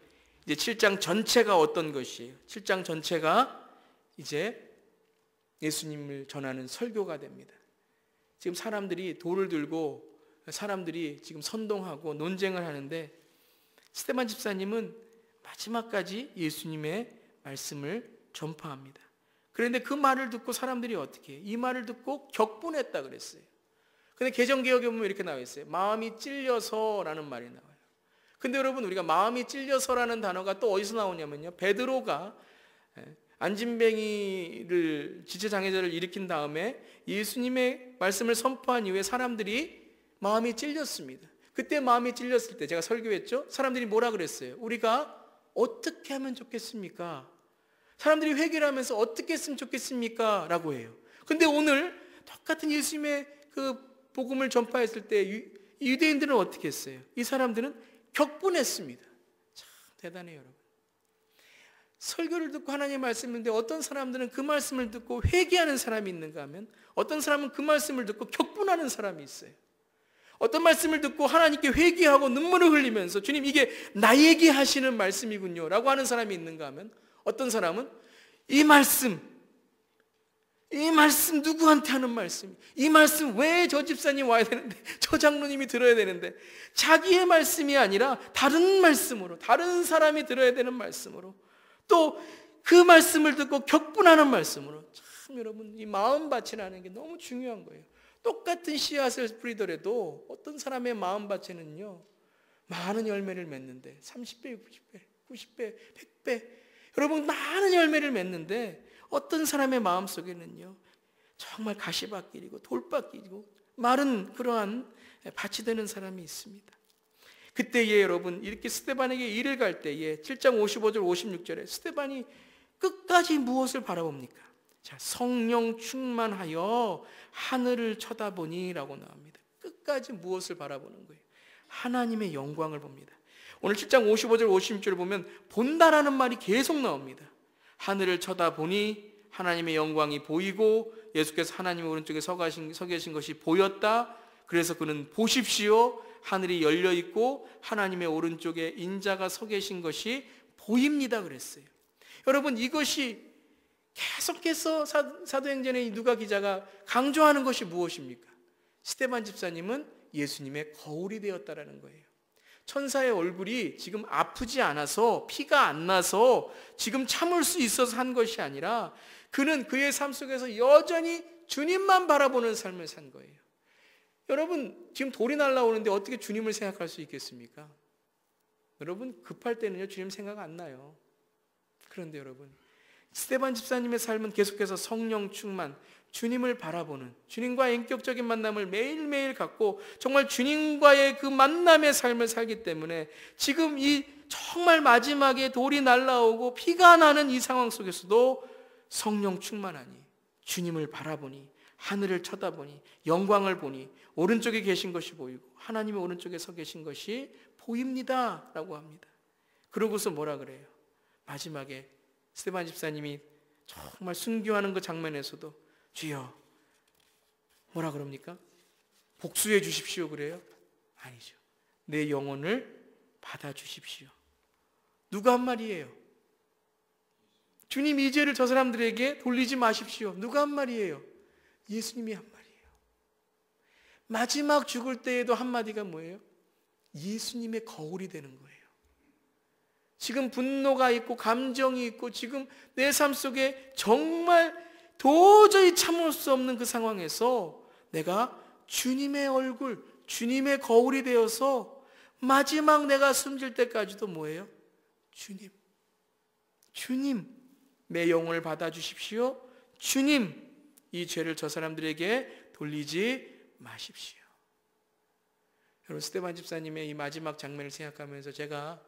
이제 7장 전체가 어떤 것이에요? 7장 전체가 이제 예수님을 전하는 설교가 됩니다. 지금 사람들이 돌을 들고 사람들이 지금 선동하고 논쟁을 하는데 스테반 집사님은 마지막까지 예수님의 말씀을 전파합니다. 그런데 그 말을 듣고 사람들이 어떻게 해요? 이 말을 듣고 격분했다 그랬어요. 근데 개정개혁에 보면 이렇게 나와 있어요. 마음이 찔려서라는 말이 나와요. 근데 여러분 우리가 마음이 찔려서라는 단어가 또 어디서 나오냐면요. 베드로가 예, 안진뱅이를 지체장애자를 일으킨 다음에 예수님의 말씀을 선포한 이후에 사람들이 마음이 찔렸습니다. 그때 마음이 찔렸을 때 제가 설교했죠? 사람들이 뭐라 그랬어요? 우리가 어떻게 하면 좋겠습니까? 사람들이 회개를 하면서 어떻게 했으면 좋겠습니까? 라고 해요. 근데 오늘 똑같은 예수님의 그 복음을 전파했을 때 유, 대인들은 어떻게 했어요? 이 사람들은 격분했습니다. 참 대단해요, 여러분. 설교를 듣고 하나님의 말씀인데 어떤 사람들은 그 말씀을 듣고 회개하는 사람이 있는가 하면 어떤 사람은 그 말씀을 듣고 격분하는 사람이 있어요. 어떤 말씀을 듣고 하나님께 회귀하고 눈물을 흘리면서 주님 이게 나에게 하시는 말씀이군요 라고 하는 사람이 있는가 하면 어떤 사람은 이 말씀 이 말씀 누구한테 하는 말씀 이 말씀 왜 저 집사님 와야 되는데 저 장로님이 들어야 되는데 자기의 말씀이 아니라 다른 말씀으로 다른 사람이 들어야 되는 말씀으로 또 그 말씀을 듣고 격분하는 말씀으로 참 여러분 이 마음 바치라는 게 너무 중요한 거예요 똑같은 씨앗을 뿌리더라도 어떤 사람의 마음밭에는요, 많은 열매를 맺는데, 30배, 60배, 90배, 100배, 여러분, 많은 열매를 맺는데, 어떤 사람의 마음 속에는요, 정말 가시밭길이고 돌밭길이고 마른 그러한 밭이 되는 사람이 있습니다. 그때에 여러분 이렇게 스테반에게 일을 갈 때에 7장 55절 56절에 스테반이 끝까지 무엇을 바라봅니까? 자, 성령 충만하여 하늘을 쳐다보니라고 나옵니다. 끝까지 무엇을 바라보는 거예요? 하나님의 영광을 봅니다. 오늘 7장 55절 56절을 보면 본다라는 말이 계속 나옵니다. 하늘을 쳐다보니 하나님의 영광이 보이고 예수께서 하나님 오른쪽에 서, 가신, 서 계신 것이 보였다. 그래서 그는 보십시오. 하늘이 열려 있고 하나님의 오른쪽에 인자가 서 계신 것이 보입니다 그랬어요. 여러분 이것이 계속해서 사도행전의 누가 기자가 강조하는 것이 무엇입니까? 스테반 집사님은 예수님의 거울이 되었다라는 거예요. 천사의 얼굴이 지금 아프지 않아서 피가 안 나서 지금 참을 수 있어서 한 것이 아니라 그는 그의 삶 속에서 여전히 주님만 바라보는 삶을 산 거예요. 여러분, 지금 돌이 날라오는데 어떻게 주님을 생각할 수 있겠습니까? 여러분, 급할 때는요, 주님 생각 안 나요. 그런데 여러분, 스테반 집사님의 삶은 계속해서 성령 충만, 주님을 바라보는 주님과 인격적인 만남을 매일매일 갖고 정말 주님과의 그 만남의 삶을 살기 때문에 지금 이 정말 마지막에 돌이 날라오고 피가 나는 이 상황 속에서도 성령 충만하니 주님을 바라보니 하늘을 쳐다보니 영광을 보니 오른쪽에 계신 것이 보이고 하나님의 오른쪽에 서 계신 것이 보입니다라고 합니다. 그러고서 뭐라 그래요? 마지막에 스테반 집사님이 정말 순교하는 그 장면에서도 주여 뭐라 그럽니까? 복수해 주십시오 그래요? 아니죠. 내 영혼을 받아 주십시오. 누가 한 말이에요? 주님 이제를저 사람들에게 돌리지 마십시오. 누가 한 말이에요? 예수님이 한 말이에요. 마지막 죽을 때에도 한마디가 뭐예요? 예수님의 거울이 되는 거예요. 지금 분노가 있고 감정이 있고 지금 내 삶 속에 정말 도저히 참을 수 없는 그 상황에서 내가 주님의 얼굴, 주님의 거울이 되어서 마지막 내가 숨질 때까지도 뭐예요? 주님, 주님, 내 영혼을 받아주십시오. 주님, 이 죄를 저 사람들에게 돌리지 마십시오. 여러분, 스테반 집사님의 이 마지막 장면을 생각하면서 제가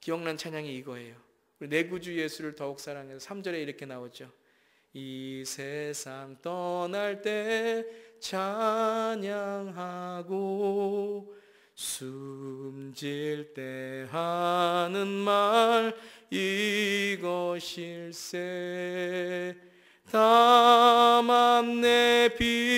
기억난 찬양이 이거예요. 우리 내 구주 예수를 더욱 사랑해서 3절에 이렇게 나오죠. 이 세상 떠날 때 찬양하고 숨질 때 하는 말 이것일세 다만 내비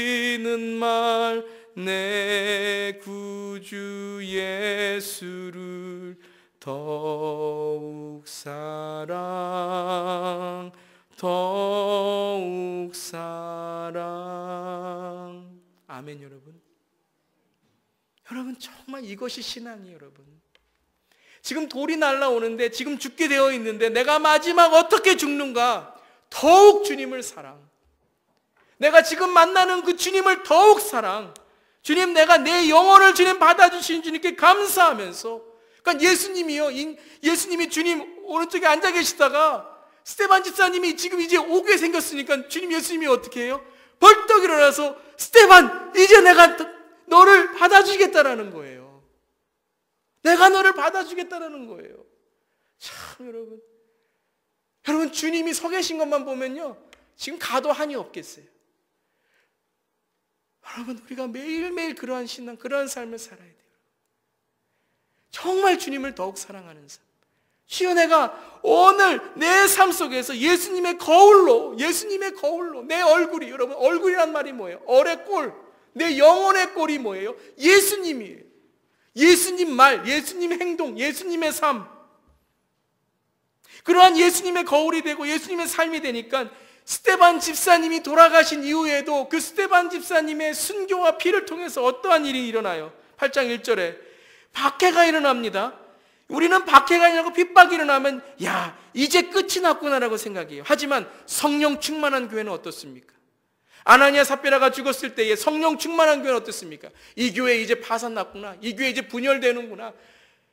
아멘 여러분. 여러분 정말 이것이 신앙이 에요 여러분. 지금 돌이 날라오는데 지금 죽게 되어 있는데 내가 마지막 어떻게 죽는가? 더욱 주님을 사랑. 내가 지금 만나는 그 주님을 더욱 사랑. 주님 내가 내 영혼을 주님 받아주신 주님께 감사하면서 그러니까 예수님이요. 예수님이 주님 오른쪽에 앉아 계시다가 스테반 집사님이 지금 이제 오게 생겼으니까 주님 예수님이 어떻게 해요? 벌떡 일어나서 스테반 이제 내가 너를 받아주겠다라는 거예요. 내가 너를 받아주겠다라는 거예요. 참 여러분 여러분 주님이 서 계신 것만 보면요 지금 가도 한이 없겠어요. 여러분 우리가 매일매일 그러한 신앙 그러한 삶을 살아야 돼요. 정말 주님을 더욱 사랑하는 삶. 시은혜가 오늘 내 삶 속에서 예수님의 거울로, 예수님의 거울로, 내 얼굴이, 여러분, 얼굴이란 말이 뭐예요? 얼의 꼴, 내 영혼의 꼴이 뭐예요? 예수님이에요. 예수님 말, 예수님 행동, 예수님의 삶. 그러한 예수님의 거울이 되고 예수님의 삶이 되니까 스테반 집사님이 돌아가신 이후에도 그 스테반 집사님의 순교와 피를 통해서 어떠한 일이 일어나요? 8장 1절에 박해가 일어납니다. 우리는 박해가 아니나고 핍박이 일어나면 야 이제 끝이 났구나라고 생각해요. 하지만 성령 충만한 교회는 어떻습니까? 아나니아 사피라가 죽었을 때에 성령 충만한 교회는 어떻습니까? 이 교회 이제 파산 났구나. 이 교회 이제 분열되는구나.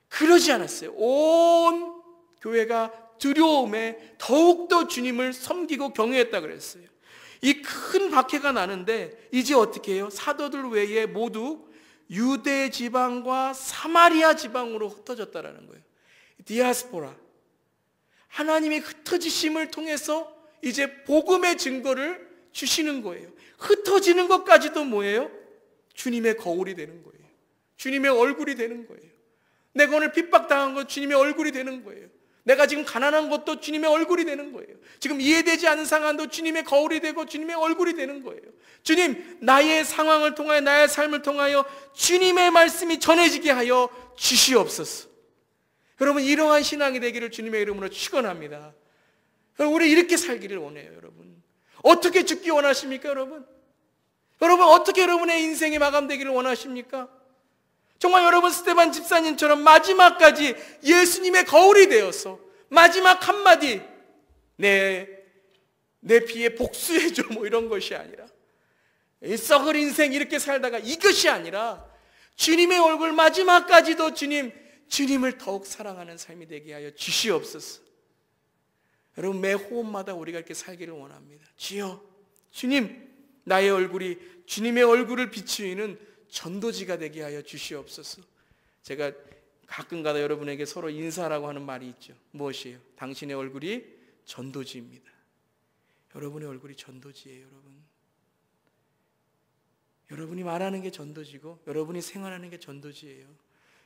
그러지 않았어요. 온 교회가 두려움에 더욱더 주님을 섬기고 경외했다 그랬어요. 이 큰 박해가 나는데 이제 어떻게 해요? 사도들 외에 모두 유대 지방과 사마리아 지방으로 흩어졌다라는 거예요. 디아스포라. 하나님이 흩어지심을 통해서 이제 복음의 증거를 주시는 거예요. 흩어지는 것까지도 뭐예요? 주님의 거울이 되는 거예요. 주님의 얼굴이 되는 거예요. 내가 오늘 핍박당한 것 주님의 얼굴이 되는 거예요. 내가 지금 가난한 것도 주님의 얼굴이 되는 거예요. 지금 이해되지 않은 상황도 주님의 거울이 되고 주님의 얼굴이 되는 거예요. 주님, 나의 상황을 통하여, 나의 삶을 통하여 주님의 말씀이 전해지게 하여 주시옵소서. 여러분, 이러한 신앙이 되기를 주님의 이름으로 축원합니다 우리 이렇게 살기를 원해요, 여러분. 어떻게 죽기 원하십니까, 여러분? 여러분, 어떻게 여러분의 인생이 마감되기를 원하십니까? 정말 여러분 스테반 집사님처럼 마지막까지 예수님의 거울이 되어서 마지막 한마디 내, 내 피에 복수해줘 뭐 이런 것이 아니라 썩을 인생 이렇게 살다가 이것이 아니라 주님의 얼굴 마지막까지도 주님, 주님을 더욱 사랑하는 삶이 되게 하여 주시옵소서. 여러분, 매 호흡마다 우리가 이렇게 살기를 원합니다. 주여, 주님, 나의 얼굴이 주님의 얼굴을 비추이는 전도지가 되게 하여 주시옵소서. 제가 가끔가다 여러분에게 서로 인사라고 하는 말이 있죠. 무엇이에요? 당신의 얼굴이 전도지입니다. 여러분의 얼굴이 전도지예요, 여러분. 여러분이 말하는 게 전도지고 여러분이 생활하는 게 전도지예요.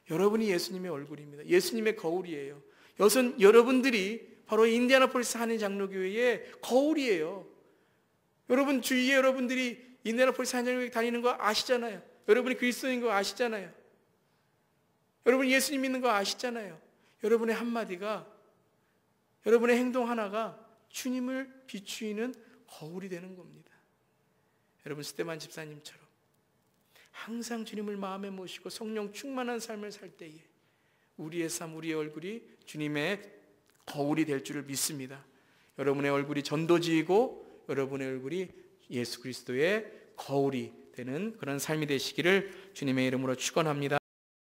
여러분이 예수님의 얼굴입니다. 예수님의 거울이에요. 여선 여러분들이 바로 인디아나폴리스 한인 장로교회의 거울이에요. 여러분 주위에 여러분들이 인디아나폴리스 한인 장로교회 다니는 거 아시잖아요. 여러분이 그리스도인 거 아시잖아요. 여러분 이 예수님 믿는 거 아시잖아요. 여러분의 한마디가 여러분의 행동 하나가 주님을 비추이는 거울이 되는 겁니다. 여러분 스테만 집사님처럼 항상 주님을 마음에 모시고 성령 충만한 삶을 살 때에 우리의 삶, 우리의 얼굴이 주님의 거울이 될 줄을 믿습니다. 여러분의 얼굴이 전도지이고 여러분의 얼굴이 예수 그리스도의 거울이 되는 그런 삶이 되시기를 주님의 이름으로 축원합니다.